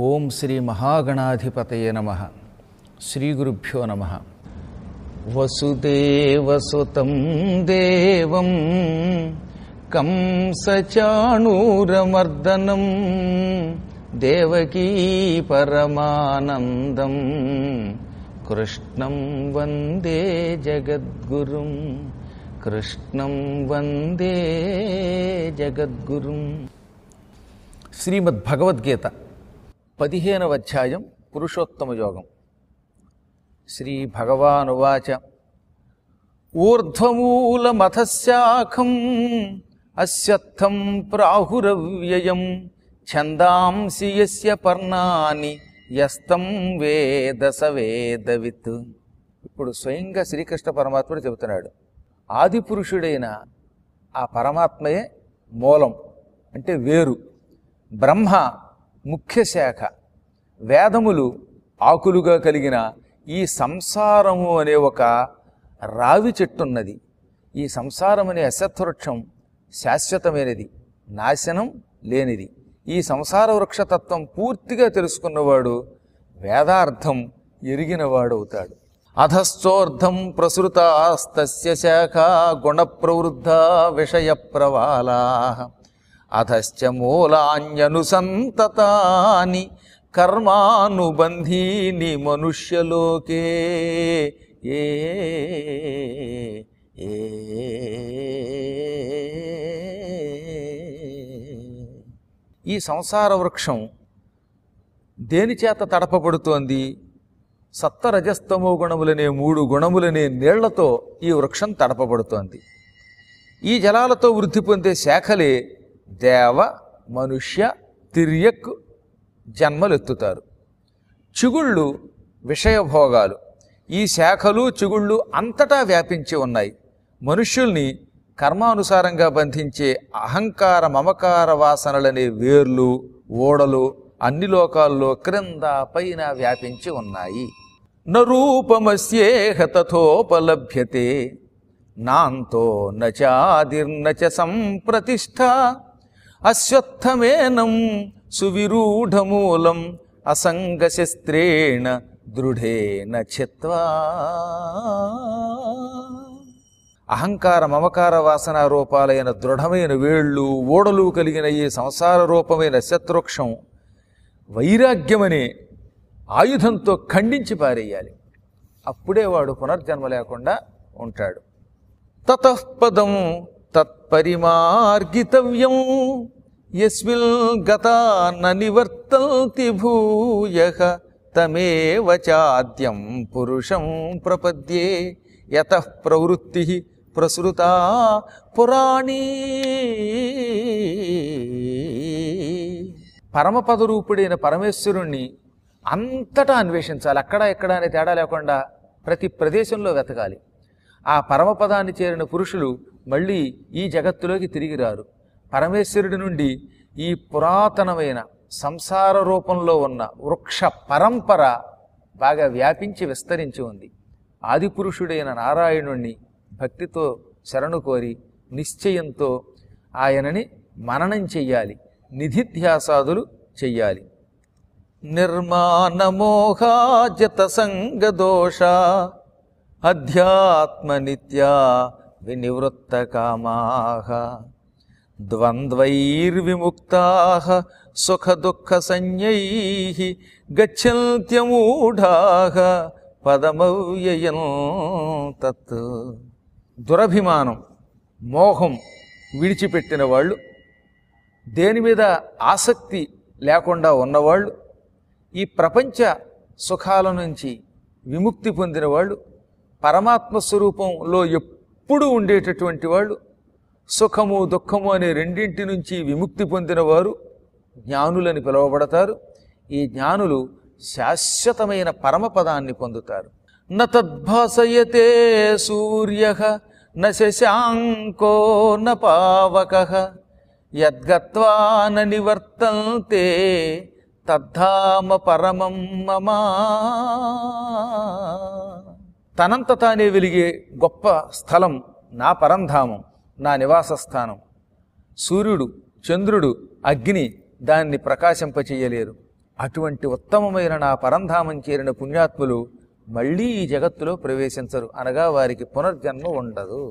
ॐ श्रीमहागणाधिपतये नमः श्रीगुरुभ्यो नमः वसुदेवसुतं देवं कं देवकी परमानन्दं कृष्णं वन्दे कृष्णं वन्दे जगद्गुरुम् श्रीमद्भगवद्गीता పదిహేనవ అధ్యాయం పురుషోత్తమ యోగం శ్రీ భగవానువాచ ఊర్ధ్వమూలమథశాఖం అస్యత్థం ప్రాహురవ్యయం ఛందాంసి యస్య పర్ణాని యస్తం వేద సవేదవిత్ ఇప్పుడు స్వయంగా శ్రీకృష్ణ పరమాత్ముడు చెబుతున్నాడు ఆది పురుషుడైన ఆ పరమాత్మయే మూలం అంటే వేరు బ్రహ్మ ముఖ్య శాఖ వేదములు ఆకులుగా కలిగిన ఈ సంసారము అనే ఒక రావి చెట్టున్నది ఈ సంసారం అనే అసత్వృక్షం శాశ్వతమైనది నాశనం లేనిది ఈ సంసార వృక్షతత్వం పూర్తిగా తెలుసుకున్నవాడు వేదార్థం ఎరిగినవాడవుతాడు అధస్థోర్ధం ప్రసృతాస్తస్య శాఖ గుణప్రవృద్ధ విషయ ప్రవాళా అధశ్చ మూలాన్యనుసంతతాని కర్మానుబంధీని మనుష్యలోకే ఏ ఈ సంసార వృక్షం దేని చేత తడపబడుతోంది సత్వరజస్తమో గుణములనే మూడు గుణములనే నీళ్లతో ఈ వృక్షం తడపబడుతోంది ఈ జలాలతో వృద్ధి పొందే శాఖలే దేవ మనుష్య తిర్యక్ జన్మలెత్తుతారు చిగుళ్ళు విషయభోగాలు ఈ శాఖలు చిగుళ్ళు అంతటా వ్యాపించి ఉన్నాయి మనుష్యుల్ని కర్మానుసారంగా బంధించే అహంకార మమకార వాసనలనే వేర్లు ఓడలు అన్ని లోకాల్లో క్రింద పైన వ్యాపించి ఉన్నాయి నరూపమస్యేహ తథోపలభ్యతే నాంతో నచాదిర్నచ సంప్రతిష్ట అశ్వత్థమేనం సువిరూఢమూలం అసంగశస్త్రేణ దృఢేన చిత్వా అహంకార మమకార వాసన రూపాలైన దృఢమైన వేళ్ళు ఓడలు కలిగిన ఈ సంసార రూపమైన శత్రుక్షం వైరాగ్యమనే ఆయుధంతో ఖండించి పారేయాలి అప్పుడే వాడు పునర్జన్మ లేకుండా ఉంటాడు తతఃపదం తత్పరిమార్గితవ్యం ఎస్మిల్ గతా నివర్తంతి భూయ తమేవ చాద్యం పురుషం ప్రపద్యే యత ప్రవృత్తి ప్రసృత పురాణీ పరమపదరూపుడైన పరమేశ్వరుణ్ణి అంతటా అన్వేషించాలి అక్కడ ఎక్కడ అనే తేడా లేకుండా ప్రతి ప్రదేశంలో వెతకాలి ఆ పరమపదాన్ని చేరిన పురుషులు మళ్ళీ ఈ జగత్తులోకి తిరిగి రారు పరమేశ్వరుడి నుండి ఈ పురాతనమైన సంసార రూపంలో ఉన్న వృక్ష పరంపర బాగా వ్యాపించి విస్తరించి ఉంది ఆదిపురుషుడైన నారాయణుణ్ణి భక్తితో శరణు కోరి నిశ్చయంతో ఆయనని మననం చెయ్యాలి నిధిధ్యాసాదులు చెయ్యాలి నిర్మాణమోహాజత సంగదోష అధ్యాత్మ నిత్యా వినివృత్తకామా ద్వంద్వైర్విముక్తాః సుఖదుఃఖసంజ్ఞైः గచ్చంత్యమూఢాః పదమవ్యయం తత్ దురభిమానం మోహం విడిచిపెట్టిన వాళ్ళు దేని మీద ఆసక్తి లేకుండా ఉన్నవాళ్ళు ఈ ప్రపంచ సుఖాల నుంచి విముక్తి పొందిన వాళ్ళు పరమాత్మ స్వరూపంలో ఎప్పుడు ఎప్పుడు ఉండేటటువంటి వాళ్ళు సుఖము దుఃఖము అనే రెండింటి నుంచి విముక్తి పొందిన వారు జ్ఞానులని పిలువబడతారు ఈ జ్ఞానులు శాశ్వతమైన పరమపదాన్ని పొందుతారు నద్భాసయతే సూర్య నశాంకో నవక యద్గత్వాన నివర్తంతే తద్ధామ పరమం మమా తనంత తానే వెలిగే గొప్ప స్థలం నా పరంధామం నా నివాస స్థానం సూర్యుడు చంద్రుడు అగ్ని దాన్ని ప్రకాశింపచేయలేరు అటువంటి ఉత్తమమైన నా పరంధామం చేరిన పుణ్యాత్ములు మళ్ళీ ఈ జగత్తులో ప్రవేశించరు అనగా వారికి పునర్జన్మ ఉండదు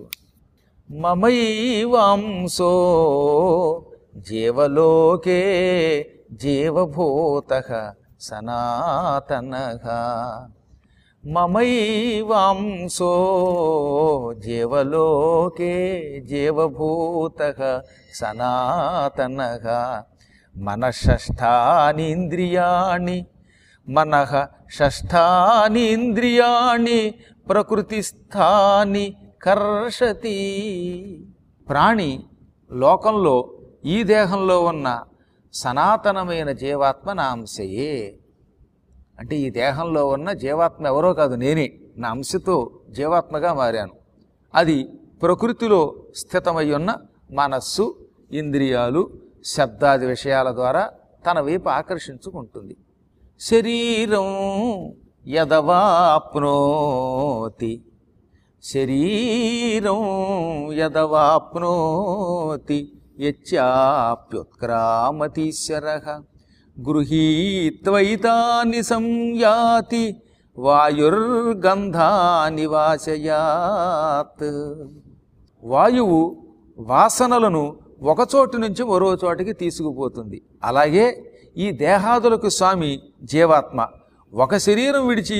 మమైవాంసో జీవలోకే జీవభూత సనాతనగా మమైవాంసో జీవలోకే జీవభూత సనాతన మనషష్టానింద్రియాణి మనః షష్టానింద్రియాణి ప్రకృతిస్థాని కర్షతి ప్రాణి లోకంలో ఈ దేహంలో ఉన్న సనాతనమైన జీవాత్మ నాంశయే అంటే ఈ దేహంలో ఉన్న జీవాత్మ ఎవరో కాదు నేనే నా అంశతో జీవాత్మగా మారాను అది ప్రకృతిలో స్థితమై ఉన్న మనస్సు ఇంద్రియాలు శబ్దాది విషయాల ద్వారా తన వైపు ఆకర్షించుకుంటుంది శరీరం యదవాప్నోతి శరీరం యదవాప్నోతి యచ్చాప్యుత్క్రామతీశ్వర గృహీత్వైతాని సంయాతి వాయుర్గంధాని వాసయాత్ వాయువు వాసనలను ఒకచోటి నుంచి మరో చోటికి తీసుకుపోతుంది అలాగే ఈ దేహాదులకు స్వామి జీవాత్మ ఒక శరీరం విడిచి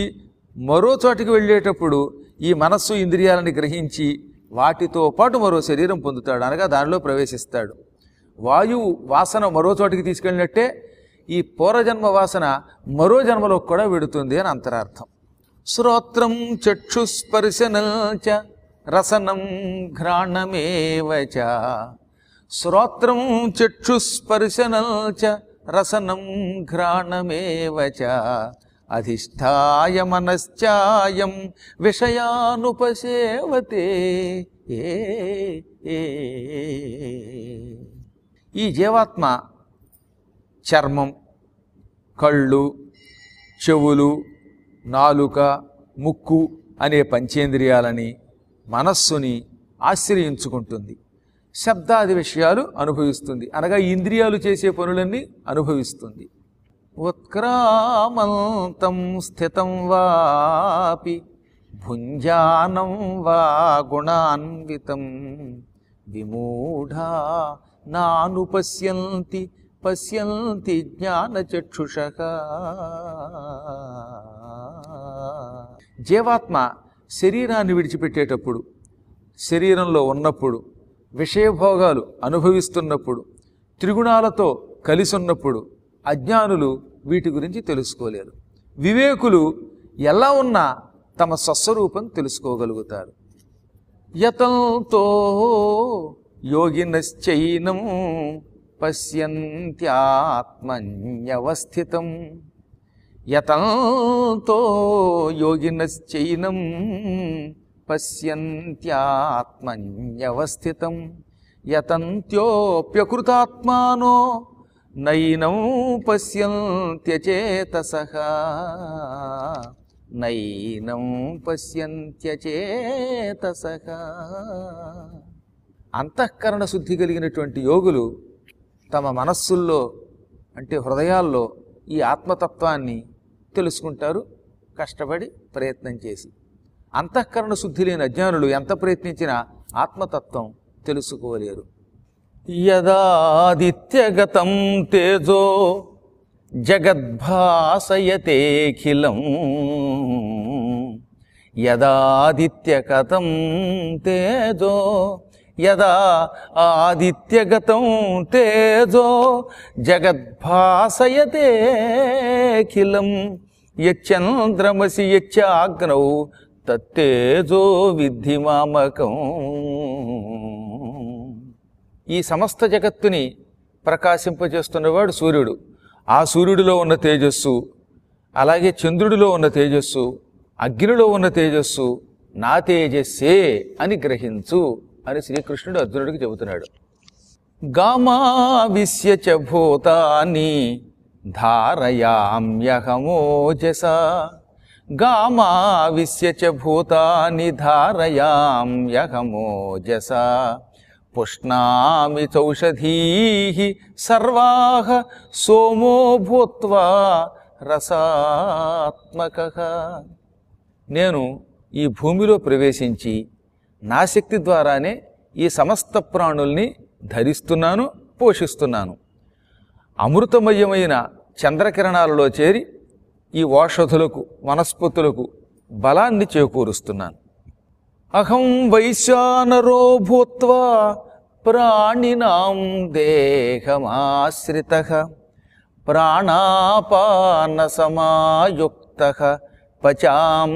మరో చోటికి వెళ్ళేటప్పుడు ఈ మనస్సు ఇంద్రియాలని గ్రహించి వాటితో పాటు మరో శరీరం పొందుతాడు అనగా దానిలో ప్రవేశిస్తాడు వాయువు వాసన మరో చోటికి తీసుకెళ్ళినట్టే ఈ పూర్వజన్మ వాసన మరో జన్మలో కూడా విడుతుంది అని అంతరార్థం శ్రోత్రం చ రసనం ఘ్రాణమేవచ శ్రోత్రం చ రసనం ఘ్రాణమేవచ అధిష్టాయ మనశ్చాయం విషయానుపసేవతే ఏ ఈ జీవాత్మ చర్మం కళ్ళు చెవులు నాలుక ముక్కు అనే పంచేంద్రియాలని మనస్సుని ఆశ్రయించుకుంటుంది శబ్దాది విషయాలు అనుభవిస్తుంది అనగా ఇంద్రియాలు చేసే పనులన్నీ అనుభవిస్తుంది ఉత్క్రామంతం స్థితం వాపి భుంజానం వా గుణాన్వితం విమూఢా నానుపశ్యంతి పశ్యంతి జ్ఞానచక్షుష జీవాత్మ శరీరాన్ని విడిచిపెట్టేటప్పుడు శరీరంలో ఉన్నప్పుడు విషయభోగాలు అనుభవిస్తున్నప్పుడు త్రిగుణాలతో కలిసి ఉన్నప్పుడు అజ్ఞానులు వీటి గురించి తెలుసుకోలేరు వివేకులు ఎలా ఉన్నా తమ స్వస్వరూపం తెలుసుకోగలుగుతారు యతంతో యోగినశ్చైనం పశ్యంత్యాత్మన్యవస్థితం యతంతో యోగినశ్చైనం పశ్యంత్యాత్మన్యవస్థితం యతంత్యోప్యకృతాత్మానో నైనం పశ్యంత్యచేతస నైనం పశ్యంత్యచేతస అంతఃకరణ శుద్ధి కలిగినటువంటి యోగులు తమ మనస్సుల్లో అంటే హృదయాల్లో ఈ ఆత్మతత్వాన్ని తెలుసుకుంటారు కష్టపడి ప్రయత్నం చేసి అంతఃకరణ శుద్ధి లేని అజ్ఞానులు ఎంత ప్రయత్నించినా ఆత్మతత్వం తెలుసుకోలేరు యదాదిత్యగతం తేజో జగద్భాసయతేఖిలం యదాదిత్యగతం తేజో యదా ఆదిత్యగతం తేజో జగద్భాసయతేఖిలం యచ్చంద్రమసి యచ్చాగ్నౌ తత్తేజో విద్ధి మామకం ఈ సమస్త జగత్తుని ప్రకాశింపజేస్తున్నవాడు సూర్యుడు ఆ సూర్యుడిలో ఉన్న తేజస్సు అలాగే చంద్రుడిలో ఉన్న తేజస్సు అగ్నిలో ఉన్న తేజస్సు నా తేజస్సే అని గ్రహించు అని శ్రీకృష్ణుడు అర్జునుడికి చెబుతున్నాడు గామావిశ్యచ భూతాన్ని ధారయామ్యహమోజస గామావిశ్యచ భూతాన్ని ధారయామ్యహమోజస పుష్ణామి చౌషధీ సర్వాహ సోమో భూత్వా రసాత్మక నేను ఈ భూమిలో ప్రవేశించి నా శక్తి ద్వారానే ఈ సమస్త ప్రాణుల్ని ధరిస్తున్నాను పోషిస్తున్నాను అమృతమయమైన చంద్రకిరణాలలో చేరి ఈ ఓషధులకు వనస్పతులకు బలాన్ని చేకూరుస్తున్నాను అహం వైశానరో భూత్వా ప్రాణినాం దేహమాశ్రిత ప్రాణాపాన సమాయుక్త పచాం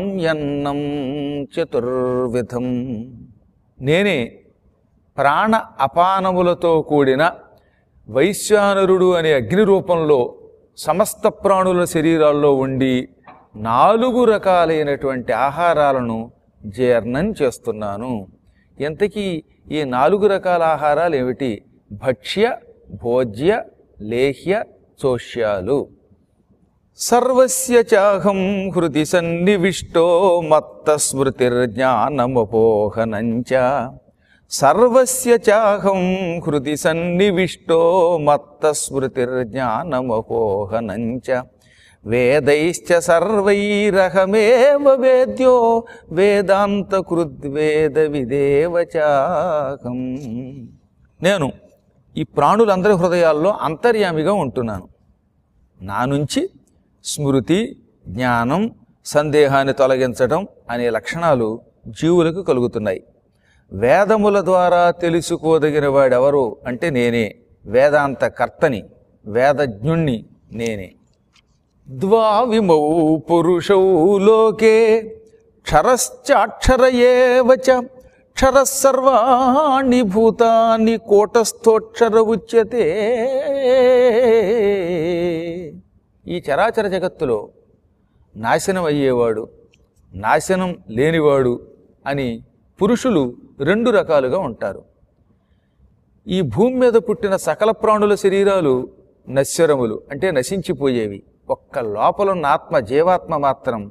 చతుర్విధం నేనే ప్రాణ అపానములతో కూడిన వైశ్యానరుడు అనే అగ్ని రూపంలో సమస్త ప్రాణుల శరీరాల్లో ఉండి నాలుగు రకాలైనటువంటి ఆహారాలను జీర్ణం చేస్తున్నాను ఎంతకీ ఈ నాలుగు రకాల ఆహారాలు ఏమిటి భక్ష్య భోజ్య లేహ్య చోష్యాలు సర్వస్య చాహం హృది సన్నివిష్టో మత్త స్మృతిర్జ్ఞానమపోహనంచ సర్వస్య చాహం హృది సన్నివిష్టో మత్త స్మృతిర్జ్ఞానమపోహనంచ వేదైశ్చ సర్వైరహమేవ వేద్యో వేదాంతకృద్వేద విదేవచాహం చాహం నేను ఈ ప్రాణులందరి హృదయాల్లో అంతర్యామిగా ఉంటున్నాను నా నుంచి స్మృతి జ్ఞానం సందేహాన్ని తొలగించడం అనే లక్షణాలు జీవులకు కలుగుతున్నాయి వేదముల ద్వారా తెలుసుకోదగిన వాడెవరు అంటే నేనే వేదాంత కర్తని వేదజ్ఞుణ్ణి నేనే ద్వావిమౌ పురుషౌ లోకే క్షరశ్చాక్షరయేవచ క్షరసర్వాణి భూతాన్ని కోటస్థోక్షర ఉచ్యతే ఈ చరాచర జగత్తులో నాశనం అయ్యేవాడు నాశనం లేనివాడు అని పురుషులు రెండు రకాలుగా ఉంటారు ఈ భూమి మీద పుట్టిన సకల ప్రాణుల శరీరాలు నశ్వరములు అంటే నశించిపోయేవి ఒక్క లోపలున్న ఆత్మ జీవాత్మ మాత్రం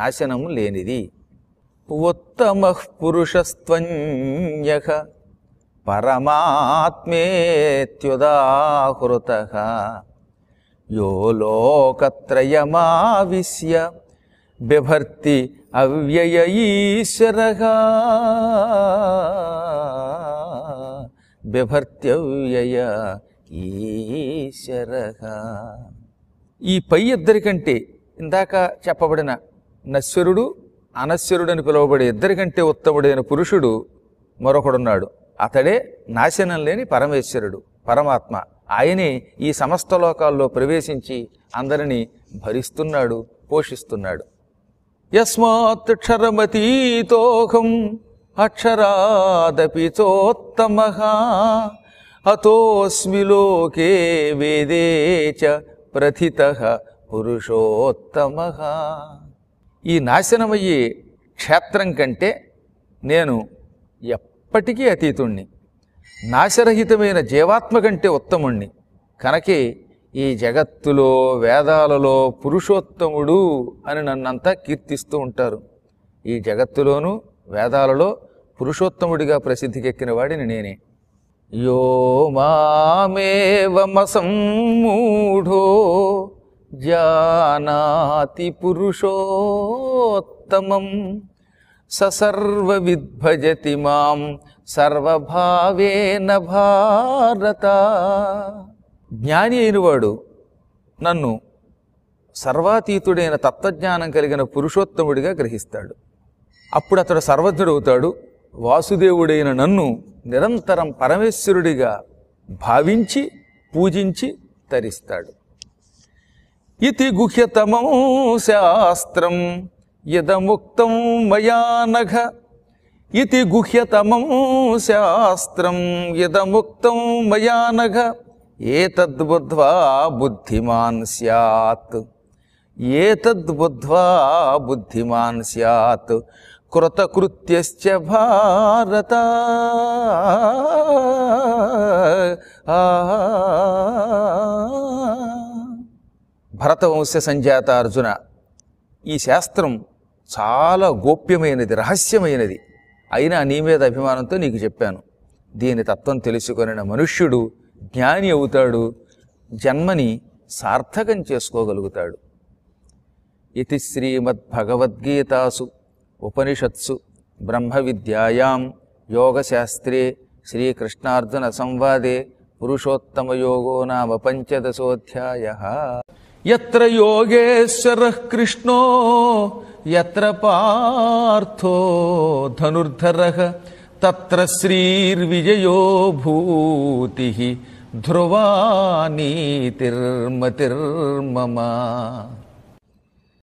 నాశనము లేనిది ఉత్తమ పురుషస్త్వన్య పరమాత్మేత్యుదాహృత లోకత్రయమావిశ్య బిభర్తి అవ్యయ ఈశ్వర బిభర్తి అవ్యయ ఈశ్వర ఈ పై ఇద్దరికంటే ఇందాక చెప్పబడిన నశ్వరుడు అనశ్వరుడు అని పిలువబడే ఇద్దరికంటే ఉత్తముడైన పురుషుడు మరొకడున్నాడు అతడే నాశనం లేని పరమేశ్వరుడు పరమాత్మ ఆయనే ఈ సమస్త లోకాల్లో ప్రవేశించి అందరినీ భరిస్తున్నాడు పోషిస్తున్నాడు యస్మాత్ క్షరమతీతోహం అక్షరాదపిచోత్తమ అతోస్మిలోకే వేదే చ ప్రథిత పురుషోత్తమ ఈ నాశనమయ్యే క్షేత్రం కంటే నేను ఎప్పటికీ అతీతుణ్ణి నాశరహితమైన జీవాత్మ కంటే ఉత్తముణ్ణి కనకే ఈ జగత్తులో వేదాలలో పురుషోత్తముడు అని నన్నంతా కీర్తిస్తూ ఉంటారు ఈ జగత్తులోనూ వేదాలలో పురుషోత్తముడిగా ప్రసిద్ధికెక్కిన వాడిని నేనే యో మామేవమసమ్మూఢో జానాతి పురుషోత్తమం ససర్వవిద్భజతి మాం సర్వభావేన భారత జ్ఞాని అయినవాడు నన్ను సర్వాతీతుడైన తత్వజ్ఞానం కలిగిన పురుషోత్తముడిగా గ్రహిస్తాడు అప్పుడు అతడు సర్వజ్ఞుడవుతాడు వాసుదేవుడైన నన్ను నిరంతరం పరమేశ్వరుడిగా భావించి పూజించి తరిస్తాడు ఇది గుహ్యతమం శాస్త్రం యదముక్తం మయానఘ ఇది గుహ్యతమం శాస్త్రం యదముక్తం మయానఘ ఏతద్బుద్ధ్వా బుద్ధిమాన్ సత్ ఏతద్బుద్ధ్వా బుద్ధిమాన్ సత్ కృతకృత్యశ్చ భారత భరతవంశ సంజాత అర్జున ఈ శాస్త్రం చాలా గోప్యమైనది రహస్యమైనది అయినా నీ మీద అభిమానంతో నీకు చెప్పాను దీని తత్వం తెలుసుకొనిన మనుష్యుడు జ్ఞాని అవుతాడు జన్మని సార్థకం చేసుకోగలుగుతాడు ఇది శ్రీమద్భగవద్గీతాసు ఉపనిషత్సు బ్రహ్మ విద్యాయాం యోగశాస్త్రే శ్రీకృష్ణార్జున సంవాదే పురుషోత్తమయోగో నామ పంచదశోధ్యాయ यत्र योगेश्वरः कृष्णो यत्र पार्थो धनुर्धरः तत्र श्रीर्विजयो भूतिः ध्रुवानीतिर्मतिर्मम